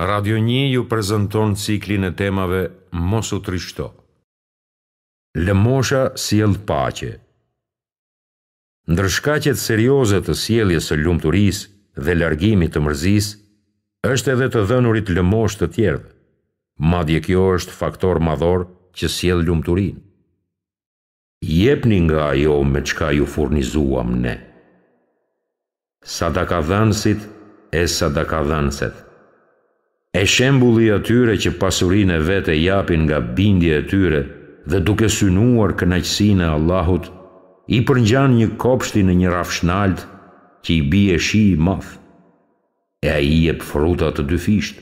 Radio 1 ju prezenton ciklin e temave Mosu Trishto. Lëmosha si jelë pache. Ndërshkacet serioze të sieljes së lumturis dhe largimit të mërzis, është edhe të dhënurit lëmosh të tjerdhe. Madje kjo është faktor madhor që sjell lumturin. Jepni nga ajo me qka ju furnizuam ne. Sadaka dhënësit e sadaka dhënësetë e shembuli atyre që pasurin e vete japin nga bindje e tyre dhe duke synuar kënaqësinë e Allahut, i përngjan një kopshti në një rafshnalt që i bie shi i madh. E ai i jep fruta të dyfisht.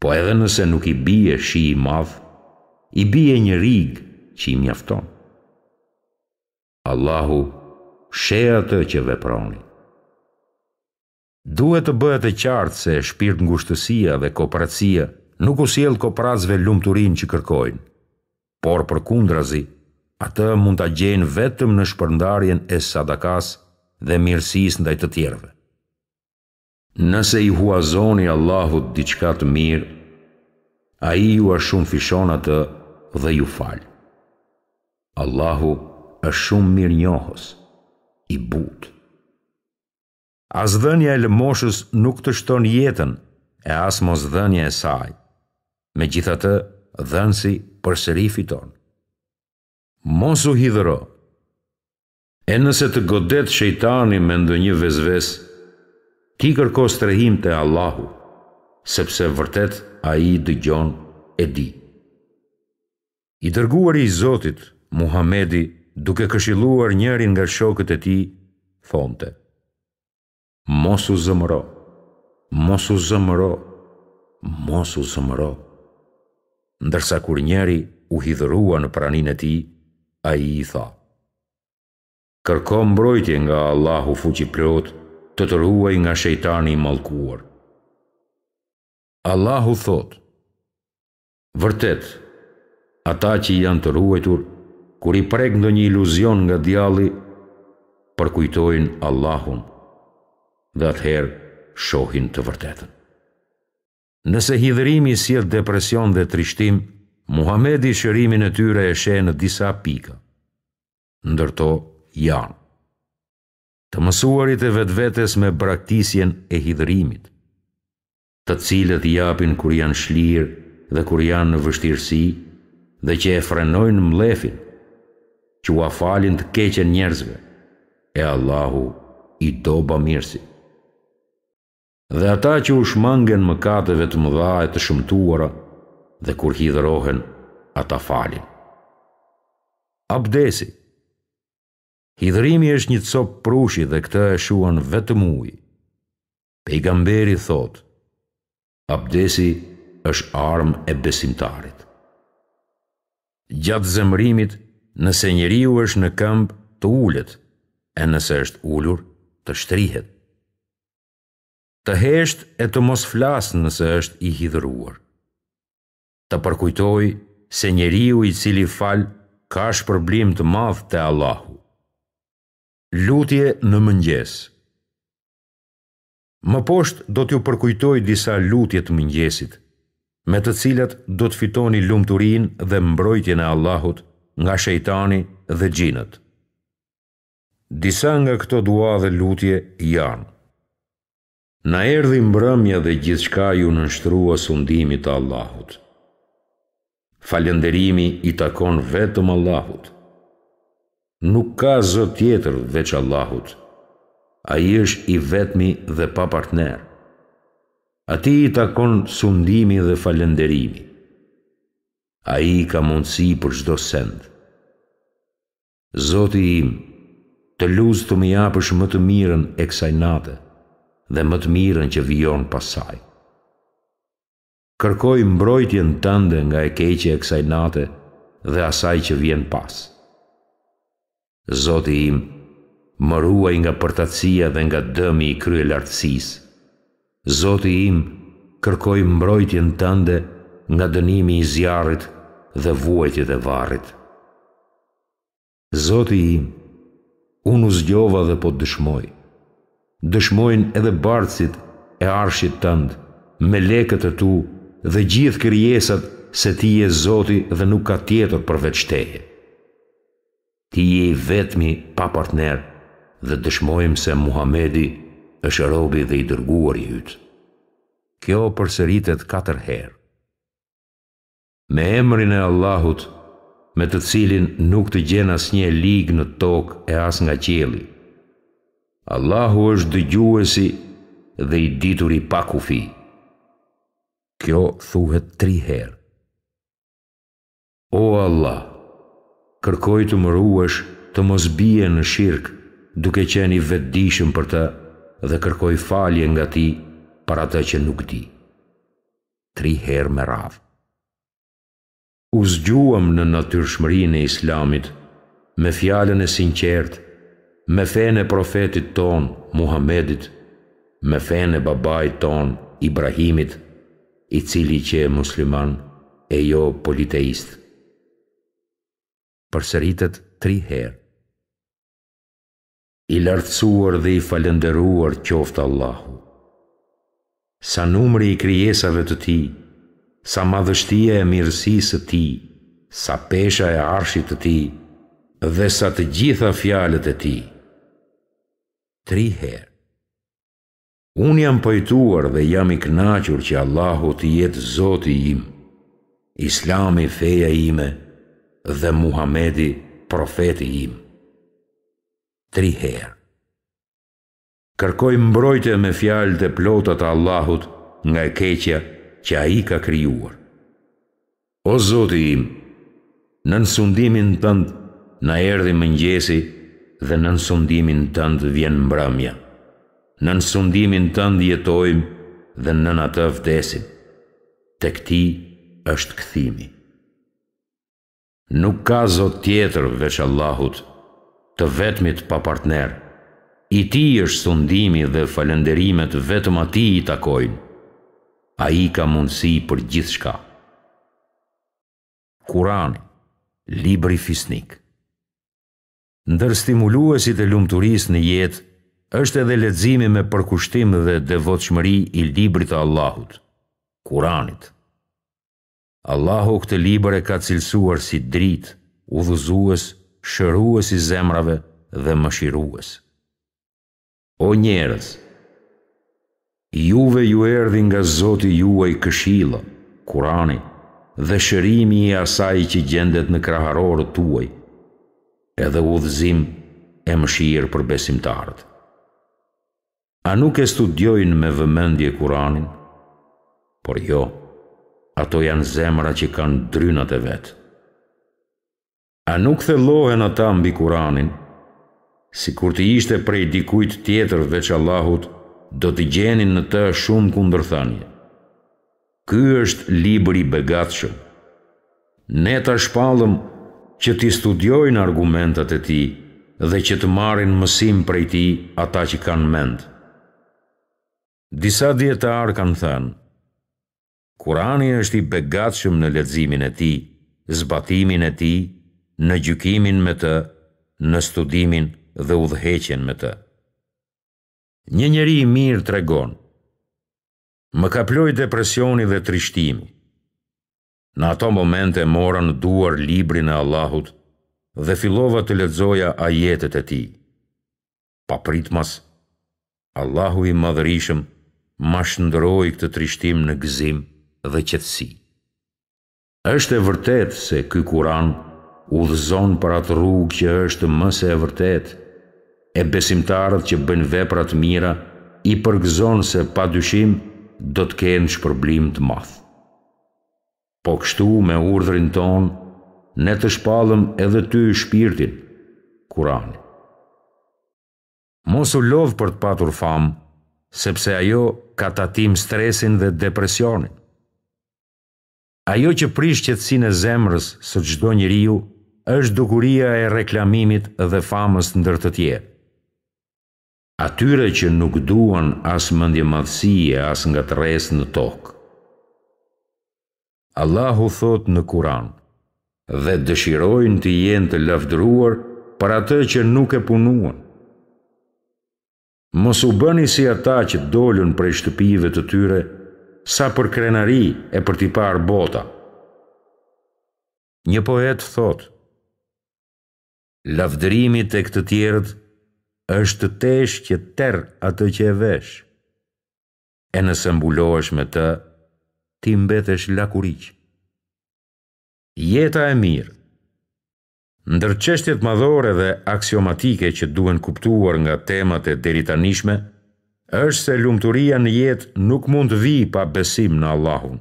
Po edhe nëse nuk i bie shi i madh, i bie një rig që i mjafton. Allahu sheh atë që veproni. Duhet të bëhet e qartë se shpirt ngushtësia dhe kopratësia nuk u sjell kopratësve lumturinë që kërkojnë. Por përkundrazi, atë mund ta gjejnë vetëm në shpërndarjen e sadakas dhe mirësisë ndaj të tjerëve. Nëse i huazoni Allahut diçka të mirë, a i ju është shumë fishon atë dhe ju falë. Allahu është shumë mirë njohës, i butë. As dhënja e lëmoshës nuk të shton jetën, e as mos dhënja e saj. Me gjitha të, dhënësi për sëri fiton. Mos u hidhëro. E nëse të godet shejtani me ndë një vezves, ti kërko strehim të Allahu, sepse vërtet a i dëgjon e di. I dërguar i Zotit, Muhamedi, duke këshiluar njërin nga shokët e ti, thonte – mos u zëmëro, mos u zëmëro, mos u zëmëro. Ndërsa kur njeri u hidhërua në pranin e ti, a i i tha, Kërko mbrojtje nga Allahu fuqi plot, të të ruaj nga shejtani i malkuar. Allahu thot, Vërtet, ata që janë të ruajtur, kur i prek ndo një iluzion nga djali, përkujtojnë Allahun, dhe atëherë shohin të vërtetën. Nëse hidhërimi i sjell depresion dhe trishtim, Muhamedi shërimin e tyre e sheh në disa pika. Ndërto janë të mësuarit e vetvetes me braktisjen e hidhërimit, të cilët i japin kur janë shlirë dhe kur janë në vështirësi dhe që e frenojnë mlefin, që u afalin të keqen njerëzve, e Allahu i do mirësi dhe ata që u shmangen mëkateve të mëdha e të shumtuara dhe kur hidhërohen, ata falin. Abdesi Hidhërimi është një copë prushi dhe këta e shuan vetëm ujë. Pejgamberi thot, abdesi është armë e besimtarit. Gjatë zemrimit, nëse njeriu është në këmbë, të ullet, e nëse është ullur, të shtrihet të hesht e të mos flasë nëse është i hidhëruar. Të përkujtoj se njeriu i cili fal ka shpërblim të madh te Allahu. Lutje në mëngjes. Më poshtë do t'ju përkujtoj disa lutje të mëngjesit, me të cilat do të fitoni lumturinë dhe mbrojtjen e Allahut nga shejtani dhe xhinët. Disa nga këto dua dhe lutje janë Na erdhi mbrëmja dhe gjithçka ju nënshtrua sundimit të Allahut. Falënderimi i takon vetëm Allahut. Nuk ka zot tjetër veç Allahut. Ai është i vetmi dhe pa partner. A ti i takon sundimi dhe falenderimi. A i ka mundësi për shdo send. Zoti im, të luzë të më japësh më të mirën e kësaj natët dhe më të mirën që vijon pas saj. Kërkoj mbrojtjen tënde nga e keqja e kësaj nate dhe asaj që vjen pas. Zoti im, më ruaj nga përtacia dhe nga dëmi i kryelartësisë. Zoti im, kërkoj mbrojtjen tënde nga dënimi i zjarrit dhe vuajtjet e varrit. Zoti im, unë u zgjova dhe po të dëshmojë dëshmojnë edhe bardhësit e arshit tënd, me lekët e tu dhe gjithë kërjesat se ti je Zoti dhe nuk ka tjetër përveç teje. Ti je i vetmi pa partner dhe dëshmojmë se Muhamedi është robi dhe i dërguar i hytë. Kjo përsëritet katër herë. Me emrin e Allahut, me të cilin nuk të gjen asnjë lig në tokë e as nga qielli. Allahu është dëgjuesi dhe i ditur i kufi. Kjo thuhet tri herë. O Allah, kërkoj të mëruesh të mos bie në shirk, duke qeni vetëdishëm për të dhe kërkoj falje nga ti për atë që nuk di. Tri herë me rafë. U në natyrshmërinë e islamit me fjalën e sinqertë me fene e profetit ton, Muhammedit, me fene e babajt ton, Ibrahimit, i cili që e musliman e jo politeist. Përseritet tri herë. I lartësuar dhe i falenderuar qoftë Allahu. Sa numri i krijesave të ti, sa madhështia e mirësisë të ti, sa pesha e arshit të ti, dhe sa të gjitha fjalët e ti, tri herë. Unë jam pëjtuar dhe jam i knachur që Allahu të jetë zoti im, islami feja ime dhe Muhamedi profeti im. Tri herë. Kërkoj mbrojtje me fjalë të plotat të Allahut nga e keqja që ai ka krijuar. O Zoti im, në nësundimin tënd na erdhi mëngjesi dhe në nësundimin tëndë vjen mbrëmja. Në nësundimin tëndë jetojmë dhe në në të vdesim. Të këti është këthimi. Nuk ka zot tjetër veç Allahut, të vetmit pa partner. I ti është sundimi dhe falenderimet vetëm ati i takojnë. A i ka mundësi për gjithë shka. Kurani, Libri Fisnik ndër stimuluesit e lumturisë në jetë është edhe leximi me përkushtim dhe devotshmëri i librit të Allahut, Kur'anit. Allahu këtë libër e ka cilësuar si dritë, udhëzues, shërues i zemrave dhe mëshirues. O njerëz, Juve ju erdi nga Zoti juaj këshilla, Kurani, dhe shërimi i asaj që gjendet në kraharorët tuaj, edhe udhëzim e mëshirë për besimtarët. A nuk e studiojnë me vëmendje Kuranin? Por jo, ato janë zemra që kanë drynat e vetë. A nuk thellohen ata mbi Kuranin? Si kur të ishte prej dikujt tjetër veç Allahut, do të gjenin në të shumë kundërthanje. Ky është libri begatëshëm. Ne ta shpallëm që ti studiojnë argumentat e ti dhe që të marin mësim për e ti ata që kanë mendë. Disa djetarë kanë thënë, Kurani është i begatëshëm në ledzimin e ti, zbatimin e ti, në gjukimin me të, në studimin dhe u dheqen me të. Një njeri i mirë të regonë, më ka ploj depresioni dhe trishtimi, Në ato momente morën duar libri në Allahut dhe filova të ledzoja jetet e ti. Pa pritmas, Allahu i madhërishëm ma shëndëroj këtë trishtim në gëzim dhe qëtësi. Êshtë e vërtet se ky kuran u dhëzon për atë rrugë që është mëse e vërtet, e besimtarët që bën veprat mira i përgëzon se pa dyshim do të kenë shpërblim të mathë po kështu me urdhrin ton, ne të shpallëm edhe ty shpirtin, kurani. Mos u lovë për të patur famë, sepse ajo ka tatim stresin dhe depresionin. Ajo që prish qëtësin e zemrës së gjdo një riu, është dukuria e reklamimit dhe famës ndër të tje. Atyre që nuk duan as mëndje madhësie, as nga të resë në tokë. Allahu thot në Kur'an dhe dëshirojnë të jenë të lavdëruar për atë që nuk e punuan. Mos u bëni si ata që dolën prej shtëpive të tyre sa për krenari e për t'i parë bota. Një poet thot: Lavdërimi tek të tjerët është tesh që terr atë që e vesh. E nëse mbulohesh me të, ti mbetesh lakuriq. Jeta e mirë Ndër qështjet madhore dhe aksiomatike që duen kuptuar nga temat e deritanishme, është se lumëturia në jetë nuk mund të vi pa besim në Allahun,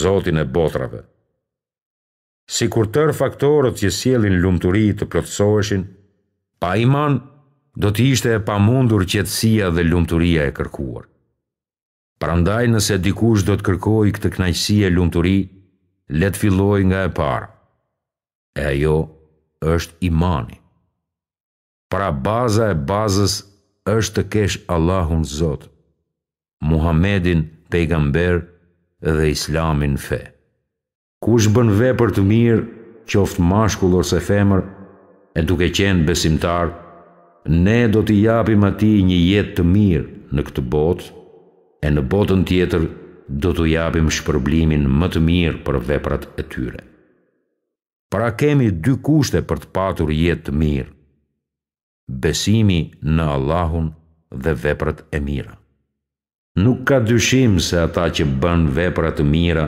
Zotin e botrave. Si kur tër faktorët që sielin lumëturi të plotësoheshin, pa iman do t'ishte e pa mundur qëtësia dhe lumëturia e kërkuar. Parandaj nëse dikush do të kërkoj këtë knajsi e lumëturi, letë filloj nga e parë. E ajo është imani. Para baza e bazës është të kesh Allahun Zotë, Muhammedin pejgamber dhe Islamin fe. Kush bën ve për të mirë, qoftë mashkull ose femër, e duke qenë besimtar, ne do t'i japim ati një jetë të mirë në këtë botë, e në botën tjetër do të japim shpërblimin më të mirë për veprat e tyre. Pra kemi dy kushte për të patur jetë të mirë, besimi në Allahun dhe veprat e mira. Nuk ka dyshim se ata që bën veprat të mira,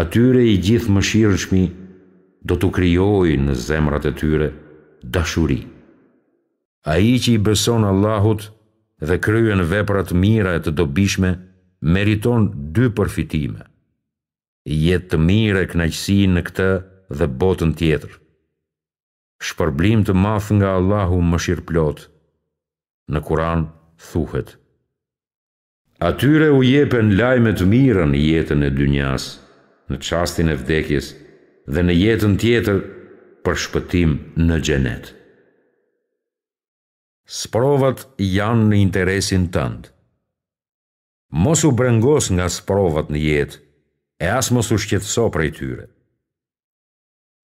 atyre i gjithë më shirëshmi do të kryoj në zemrat e tyre dashuri. A i që i beson Allahut, dhe kryen veprat mira e të dobishme, meriton dy përfitime. Jetë të mire knaqësi në këtë dhe botën tjetër. Shpërblim të math nga Allahu më shirë plotë, Në Kur'an thuhet. Atyre u jepen lajme të mira në jetën e dynjas, në qastin e vdekjes dhe në jetën tjetër për shpëtim në gjenetë sprovat janë në interesin tëndë. Mos u brengos nga sprovat në jetë, e as mos u shqetëso prej tyre.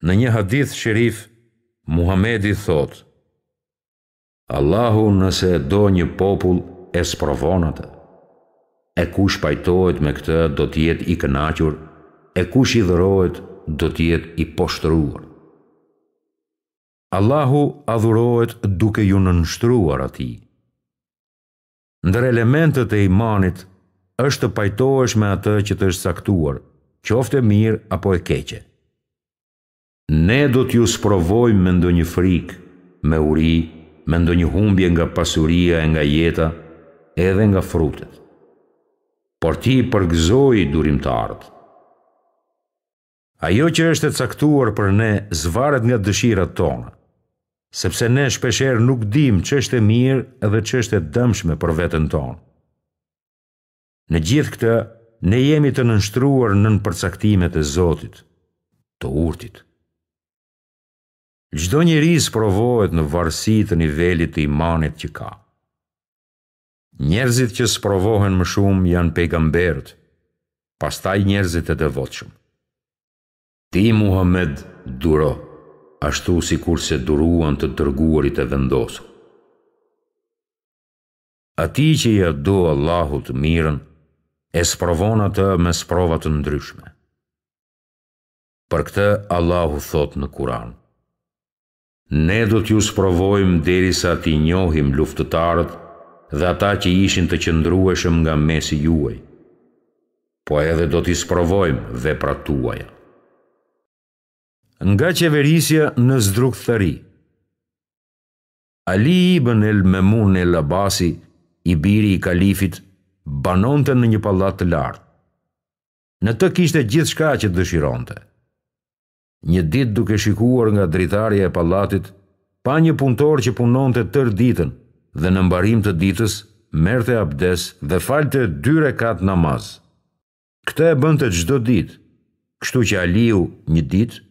Në një hadith shërif, Muhamedi thotë, Allahu nëse do një popull e sprovonatë, e kush pajtojt me këtë do tjetë i kënachur, e kush i dhërojt do tjetë i poshtëruar. Allahu adhurohet duke ju në nështruar ati. Ndër elementet e imanit është të pajtohesh me atë që të është saktuar, qofte mirë apo e keqe. Ne do t'ju sprovojmë me ndo një frikë, me uri, me ndo një humbje nga pasuria e nga jeta, edhe nga frutet. Por ti përgëzoj durim Ajo që është e caktuar për ne zvaret nga dëshirat tonë, sepse ne shpesher nuk dim që është e mirë dhe që është e dëmshme për vetën tonë. Në gjithë këtë, ne jemi të nënshtruar në përcaktimet e Zotit, të urtit. Gjdo një risë provohet në varsi të nivelit të imanit që ka. Njerëzit që sprovohen më shumë janë pejgamberët, pastaj njerëzit e devotshëm. Ti Muhammed, duro. Duro ashtu si kur se duruan të tërguarit e vendosë. A ti që ja do Allahut mirën, e sprovon atë me sprovat të ndryshme. Për këtë Allahu thot në Kuran. Ne do t'ju sprovojmë deri sa ti njohim luftëtarët dhe ata që ishin të qëndrueshëm nga mesi juaj, po edhe do t'i sprovojmë dhe pratuajat nga qeverisja në thëri. Ali i bën el Memun el Abasi, i biri i kalifit, banonte në një palat të lartë. Në të kishte gjithë shka që të dëshironte. Një dit duke shikuar nga dritarja e palatit, pa një punëtor që punonte tërë ditën dhe në mbarim të ditës, merte abdes dhe falte dyre katë namaz. Këte e bënte gjdo ditë, kështu që Aliu një ditë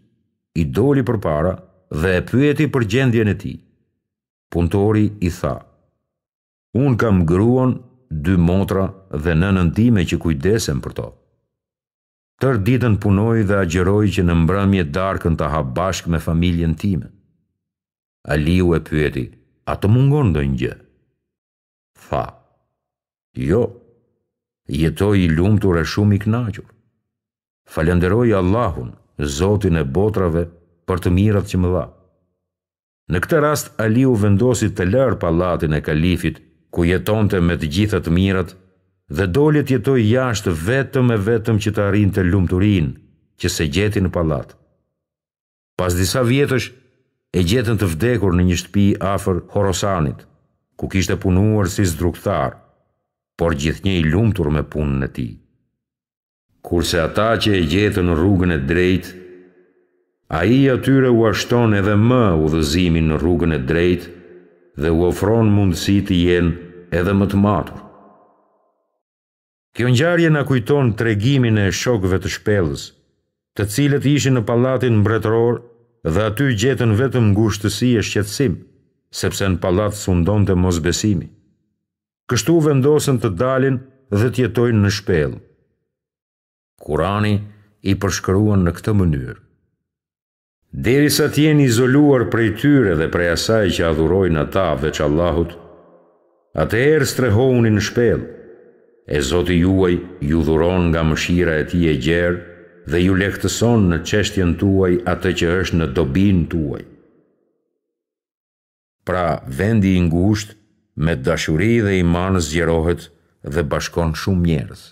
i doli për para dhe e pyeti për gjendjen e ti. Puntori i tha, unë kam gruan, dy motra dhe në nëndime që kujdesem për to. Tër ditën punoj dhe agjeroj që në mbrëmje darkën të ha bashkë me familjen time. Aliu e pyeti, a të mungon dhe një gjë? Tha, jo, jetoj i lumtur e shumë i knaqur. Falenderoj Allahun Zotin e botrave, për të mirat që më dha. Në këtë rast, Aliu vendosi të lërë palatin e kalifit, ku jetonte me të gjithat mirat, dhe dolit jetoj jashtë vetëm e vetëm që të arin të lumëturin, që se gjeti në palat. Pas disa vjetësh, e gjetën të vdekur në një shtëpi afer Horosanit, ku kishte punuar si zdruktar, por gjithë një i lumëtur me punën e tij kurse ata që e gjetën në rrugën e drejt, a i atyre u ashton edhe më u dhëzimin në rrugën e drejt dhe u ofron mundësi të jenë edhe më të matur. Kjo njarje në kujton të regimin e shokëve të shpelës, të cilët ishin në palatin mbretëror dhe aty gjetën vetëm ngushtësi e shqetsim, sepse në palat sundon të mosbesimi. Kështu vendosën të dalin dhe tjetojnë në shpelë. Kurani i përshkruan në këtë mënyrë. Deri sa të jenë izoluar prej tyre dhe prej asaj që adhurojnë ata veç Allahut, atë erë strehouni në shpellë. E Zoti juaj ju dhuron nga mëshira e Tij e gjerë dhe ju lehtëson në çështjen tuaj atë që është në dobin tuaj. Pra, vendi i ngushtë me dashuri dhe iman zgjerohet dhe bashkon shumë njerëz.